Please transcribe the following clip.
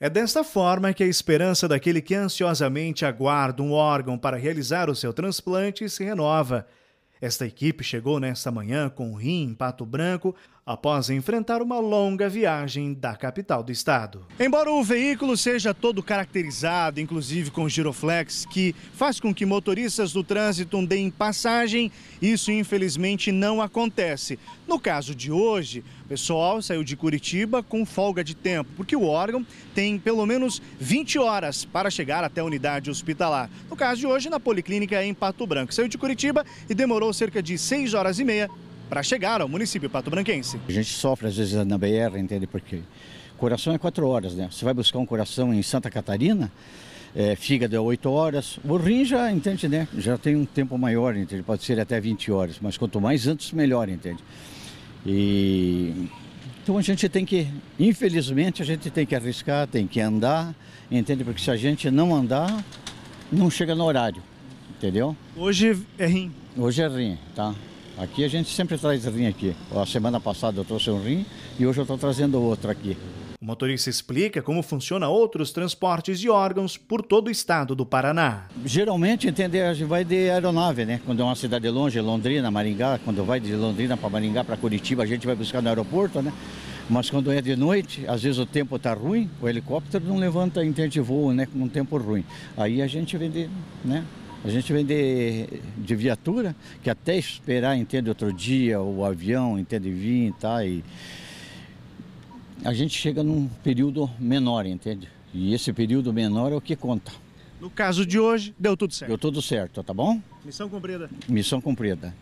É desta forma que a esperança daquele que ansiosamente aguarda um órgão para realizar o seu transplante se renova esta equipe chegou nesta manhã com o Rim em Pato Branco após enfrentar uma longa viagem da capital do estado. Embora o veículo seja todo caracterizado, inclusive com giroflex, que faz com que motoristas do trânsito deem passagem, isso infelizmente não acontece. No caso de hoje, o pessoal saiu de Curitiba com folga de tempo, porque o órgão tem pelo menos 20 horas para chegar até a unidade hospitalar. No caso de hoje, na Policlínica em Pato Branco. Saiu de Curitiba e demorou demorou cerca de 6 horas e meia para chegar ao município pato-branquense. A gente sofre às vezes na BR, entende? Porque coração é 4 horas, né? Você vai buscar um coração em Santa Catarina, é, fígado é 8 horas. O rim já, entende, né? Já tem um tempo maior, entende? Pode ser até 20 horas, mas quanto mais antes, melhor, entende? E então a gente tem que, infelizmente, a gente tem que arriscar, tem que andar, entende? Porque se a gente não andar, não chega no horário entendeu? Hoje é rim. Hoje é rim, tá? Aqui a gente sempre traz rim aqui. A semana passada eu trouxe um rim e hoje eu estou trazendo outro aqui. O motorista explica como funciona outros transportes de órgãos por todo o estado do Paraná. Geralmente, entender, a gente vai de aeronave, né? Quando é uma cidade longe, Londrina, Maringá, quando vai de Londrina para Maringá, para Curitiba, a gente vai buscar no aeroporto, né? Mas quando é de noite, às vezes o tempo está ruim, o helicóptero não levanta, entende voo, né? Com um tempo ruim. Aí a gente vende, né? A gente vem de, de viatura, que até esperar, entende, outro dia, o avião, entende, vir tá, e a gente chega num período menor, entende? E esse período menor é o que conta. No caso de hoje, deu tudo certo. Deu tudo certo, tá bom? Missão cumprida. Missão cumprida.